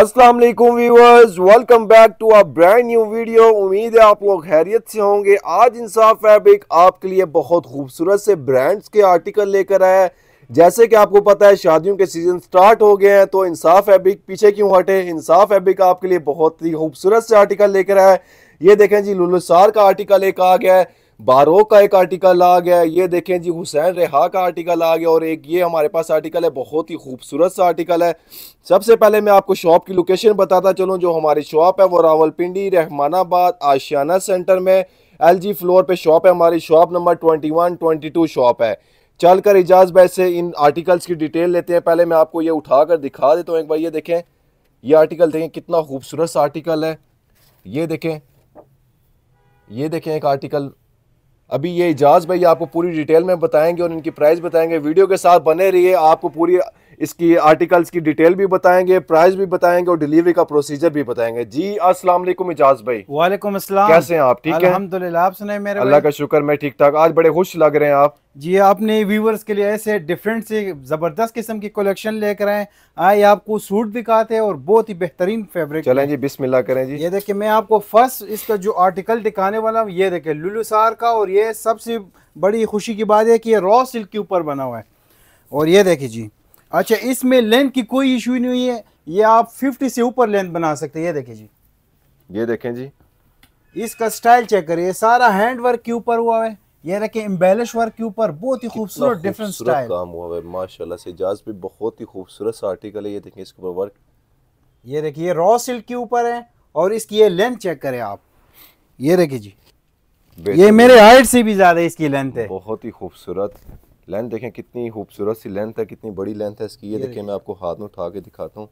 अस्सलाम वालेकुम welcome back to a brand new video उम्मीद है आप लोग हैरियत से होंगे आज इंसाफ फैब्रिक आपके लिए बहुत खूबसूरत से ब्रांड्स के आर्टिकल लेकर आया है जैसे कि आपको पता है शादियों के सीज़न स्टार्ट हो गए हैं तो इंसाफ फैब्रिक पीछे क्यों हटे इंसाफ फैब्रिक आपके लिए बहुत ही खूबसूरत से आर्टिकल लेकर आया है ये देखें जी लुलसार का आर्टिकल एक आ गया है बारोक का एक आर्टिकल आ गया ये देखें जी हुसैन रेहा का आर्टिकल आ गया और एक ये हमारे पास आर्टिकल है बहुत ही खूबसूरत सा आर्टिकल है सबसे पहले मैं आपको शॉप की लोकेशन बताता चलूँ जो हमारी शॉप है वो रावलपिंडी रहमानाबाद आशियाना सेंटर में एल फ्लोर पे शॉप है हमारी shop number twenty one twenty two shop है चल कर इजाज भाई से इन आर्टिकल्स की डिटेल लेते हैं पहले मैं आपको ये उठा कर दिखा देता हूँ एक बार ये देखें ये आर्टिकल देखें कितना खूबसूरत सा आर्टिकल है ये देखें ये देखें एक आर्टिकल अभी ये इजाज भाई आपको पूरी डिटेल में बताएंगे और इनकी प्राइस बताएंगे वीडियो के साथ बने रहिए आपको पूरी इसकी आर्टिकल्स की डिटेल भी बताएंगे प्राइस भी बताएंगे और डिलीवरी का प्रोसीजर भी बताएंगे जी अस्सलाम इजाज भाई वालेकुम असलम कैसे हैं आप ठीक है आप सुना मेरे अल्लाह का शुक्र मैं ठीक ठाक आज बड़े खुश लग रहे हैं आप जी आपने व्यूवर्स के लिए ऐसे डिफरेंट से ज़बरदस्त किस्म की कलेक्शन लेकर आए आए आपको सूट दिखाते हैं और बहुत ही बेहतरीन फेवरेट चलें जी बिस्मिल्लाह करें जी ये देखिए मैं आपको फर्स्ट इसका जो आर्टिकल दिखाने वाला हूँ ये देखिए लुलुसार का और ये सबसे बड़ी खुशी की बात है कि ये रॉ सिल्क के ऊपर बना हुआ है और ये देखिए जी अच्छा इसमें लेंथ की कोई इशू नहीं है ये आप 50 से ऊपर लेंथ बना सकते हैं ये देखें जी ये देखें जी इसका स्टाइल चेक करिए सारा हैंड वर्क के ऊपर हुआ है ये देखें एम्बेलिश वर्क के ऊपर बहुत ही खूबसूरत डिफरेंट स्टाइल काम हुआ है माशाल्लाह से जाज भी बहुत ही खूबसूरत आर्टिकल है ये देखें इसके ऊपर वर्क ये देखिए रॉ सिल्क के ऊपर है और इसकी ये लेंथ चेक करें आप ये देखिए जी ये मेरे हाइट से भी ज्यादा इसकी लेंथ है बहुत ही खूबसूरत लेंथ देखें कितनी खूबसूरत सी लेंथ है कितनी बड़ी लेंथ है इसकी ये, ये देखें मैं आपको हाथ में उठा के दिखाता हूँ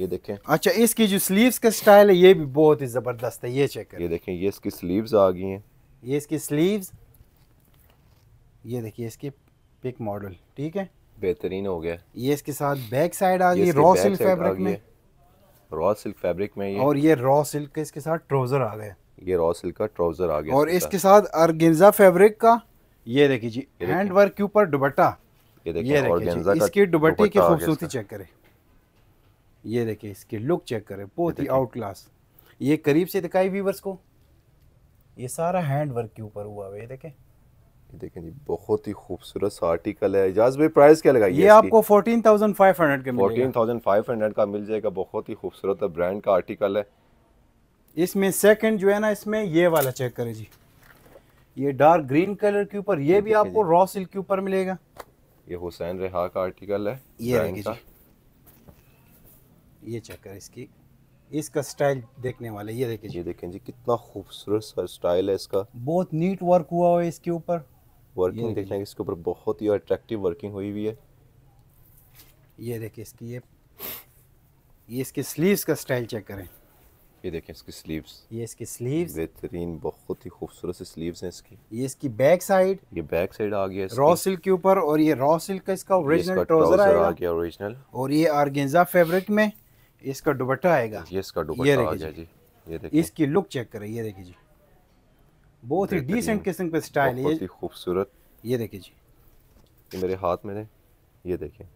ये देखें अच्छा इसकी जो स्लीव्स का स्टाइल है ये भी बहुत ही ज़बरदस्त है ये चेक ये देखें ये इसकी स्लीव्स आ गई हैं ये इसकी स्लीव्स ये देखिए इसकी पिक मॉडल ठीक है बेहतरीन हो गया ये इसके साथ बैक साइड आ गई रॉ सिल्क फैब्रिक में रॉ सिल्क फैब्रिक में ये और ये रॉ सिल्क के इसके साथ ट्राउजर आ गए ये रॉ सिल्क का ट्राउजर आ गया और इसके साथ अर्गेंजा फैब्रिक का ये देखिए जी हैंड वर्क के ऊपर दुबट्टा ये देखिए इसकी दुबट्टे की खूबसूरती चेक करें ये देखिए इसके लुक चेक करें बहुत ही आउट क्लास ये करीब से दिखाई व्यूवर्स को ये सारा हैंड वर्क के ऊपर हुआ है देखें देखें जी बहुत ही खूबसूरत आर्टिकल है एजाज भाई प्राइस क्या लगाइए ये आपको 14,500 के मिलेगा 14,500 का मिल जाएगा बहुत ही खूबसूरत ब्रांड का आर्टिकल है इसमें सेकंड जो है ना इसमें ये वाला चेक करें जी ये डार्क ग्रीन कलर के ऊपर ये भी आपको रॉ सिल्क के ऊपर मिलेगा ये हुसैन रेहा का आर्टिकल है ये ये चेक कर इसकी इसका स्टाइल देखने वाला ये देखें ये देखें जी कितना खूबसूरत सा स्टाइल है इसका बहुत नीट वर्क हुआ हुआ है इसके ऊपर वर्किंग देख लेंगे इसके ऊपर बहुत ही अट्रैक्टिव वर्किंग हुई हुई है ये देखिए इसकी ये ये इसके स्लीव्स का स्टाइल चेक करें ये देखें इसकी स्लीव्स ये इसकी स्लीव्स बेहतरीन बहुत ही खूबसूरत सी स्लीव्स हैं इसकी ये इसकी बैक साइड ये बैक साइड आ गया रॉ सिल्क के ऊपर और ये रॉ सिल्क का इसका ओरिजिनल ट्राउजर आ गया ओरिजिनल और ये ऑर्गेन्जा फैब्रिक में इसका दुपट्टा आएगा ये इसका दुपट्टा आ गया जी ये देखिए इसकी लुक चेक करें ये देखिए जी बहुत ही डिसेंट किस्म का स्टाइल है बहुत ही खूबसूरत ये देखिए जी ये मेरे हाथ में है ये देखिए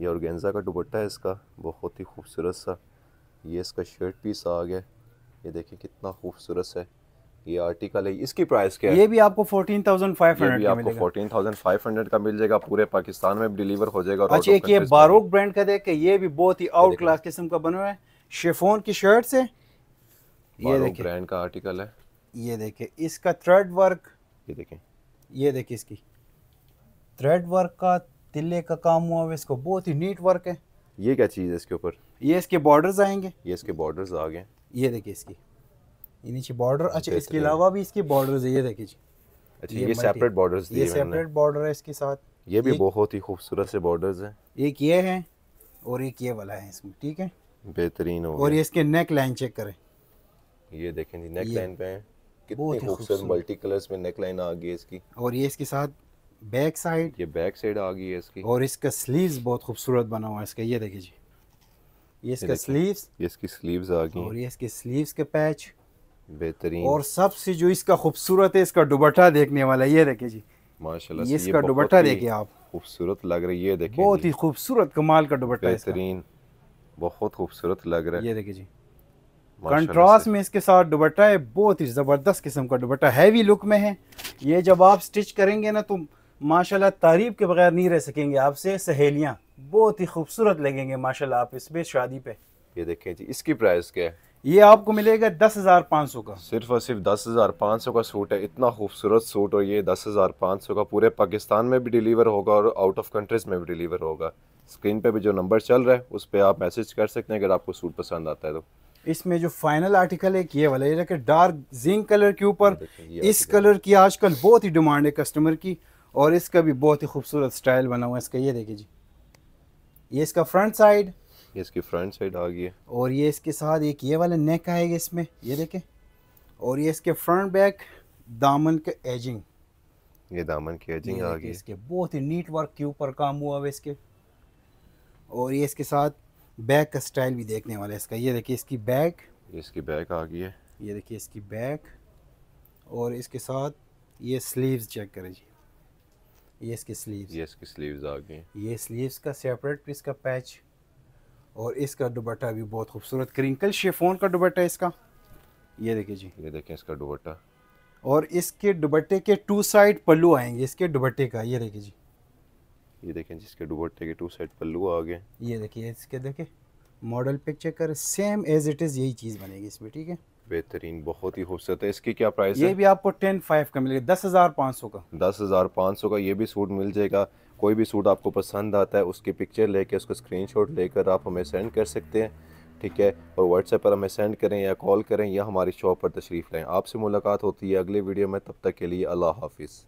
ये ऑर्गेन्जा का दुपट्टा है इसका बहुत ही खूबसूरत सा ये इसका शर्ट पीस आ गया ये देखें कितना खूबसूरत है ये आर्टिकल है इसकी प्राइस क्या है ये भी आपको 14,500 भी आपको 14,500 का मिल जाएगा पूरे पाकिस्तान में डिलीवर हो जाएगा अच्छा एक ये बारोक ब्रांड का देखे ये भी बहुत ही आउट क्लास किस्म का बना हुआ है शेफोन की शर्ट से ये देखिए ब्रांड का आर्टिकल है ये देखे इसका थ्रेड वर्क ये देखें ये देखे इसकी थ्रेड वर्क का तिले का काम हुआ है इसको बहुत ही नीट वर्क है ये क्या चीज़ है इसके ऊपर ये इसके बॉर्डर्स आएंगे ये इसके बॉर्डर्स आ गए ये देखिए इसकी ये नीचे बॉर्डर अच्छा इसके अलावा भी इसके बॉर्डर्स है ये देखिए जी अच्छा ये सेपरेट बॉर्डर्स ये सेपरेट बॉर्डर है इसके साथ ये भी बहुत ही खूबसूरत से बॉर्डर्स है एक ये है और एक ये वाला है इसमें ठीक है बेहतरीन हो और ये इसके नेक लाइन चेक करें ये देखें जी नेक लाइन पे है कितनी खूबसूरत मल्टी कलर्स में नेक लाइन आ गई है इसकी और ये इसके साथ बैक साइड ये बैक साइड आ गई है इसकी और इसका स्लीव्स बहुत खूबसूरत बना हुआ है इसका ये देखिए जी ये इसके स्लीव्स ये इसकी स्लीव्स आ गई और ये इसके स्लीव्स के पैच बेहतरीन और सबसे जो इसका खूबसूरत है इसका दुबट्टा देखने वाला ये देखे जी माशाल्लाह ये इसका दुबट्टा देखिए आप खूबसूरत लग रही है देखिए बहुत ही खूबसूरत कमाल का दुबट्टा बेहतरीन बहुत खूबसूरत लग रहा है ये देखिए जी कंट्रास्ट में इसके साथ दुबट्टा है बहुत ही ज़बरदस्त किस्म का दुबट्टा हैवी लुक में है ये जब आप स्टिच करेंगे ना तो माशाल्लाह तारीफ के बगैर नहीं रह सकेंगे आपसे सहेलियाँ बहुत ही खूबसूरत लगेंगे माशाल्लाह आप इस पे शादी पे ये देखें जी इसकी प्राइस क्या है ये आपको मिलेगा दस हज़ार पाँच सौ का सिर्फ और सिर्फ दस हज़ार पाँच सौ का सूट है इतना खूबसूरत सूट और ये दस हज़ार पाँच सौ का पूरे पाकिस्तान में भी डिलीवर होगा और आउट ऑफ कंट्रीज़ में भी डिलीवर होगा स्क्रीन पे भी जो नंबर चल रहा है उस पर आप मैसेज कर सकते हैं अगर आपको सूट पसंद आता है तो इसमें जो फाइनल आर्टिकल है ये वाला ये डार्क जिंक कलर के ऊपर इस कलर की आजकल बहुत ही डिमांड है कस्टमर की और इसका भी बहुत ही खूबसूरत स्टाइल बना हुआ है इसका ये देखिए जी ये इसका फ्रंट साइड ये इसकी फ्रंट साइड आ गई है और ये इसके साथ एक ये वाला नेक आएगा इसमें ये देखें और ये इसके फ्रंट बैक दामन के एजिंग ये दामन की एजिंग आ गई इसके बहुत ही नीट वर्क के ऊपर काम हुआ है इसके और ये इसके साथ बैक का स्टाइल भी देखने वाला है इसका ये देखिए इसकी बैक इसकी बैक आ गई है ये देखिए इसकी बैक और इसके साथ ये स्लीव्स चेक करें जी ये इसके स्लीव्स ये इसके स्लीव्स आ गए ये स्लीव्स का सेपरेट पीस का पैच और इसका दुपट्टा भी बहुत खूबसूरत क्रिंकल शेफोन का दुपट्टा इसका ये देखिए जी ये देखिए इसका दुपट्टा और इसके दुपट्टे के टू साइड पल्लू आएंगे इसके दुपट्टे का ये देखिए जी ये देखें जिसके दुपट्टे के टू साइड पल्लू आ गए ये देखिए इसके देखें मॉडल पिक चेक कर सेम एज इट इज़ यही चीज़ बनेगी इसमें ठीक है बेहतरीन बहुत ही खूबसूरत है इसकी क्या प्राइस ये है? भी आपको टेन फाइव का मिलेगा दस हज़ार पाँच सौ का दस हज़ार पाँच सौ का ये भी सूट मिल जाएगा कोई भी सूट आपको पसंद आता है उसकी पिक्चर लेके उसको स्क्रीनशॉट लेकर आप हमें सेंड कर सकते हैं ठीक है और व्हाट्सएप पर हमें सेंड करें या कॉल करें या हमारी शॉप पर तशरीफ़ लें आपसे मुलाकात होती है अगले वीडियो में तब तक के लिए अल्लाह हाफिज़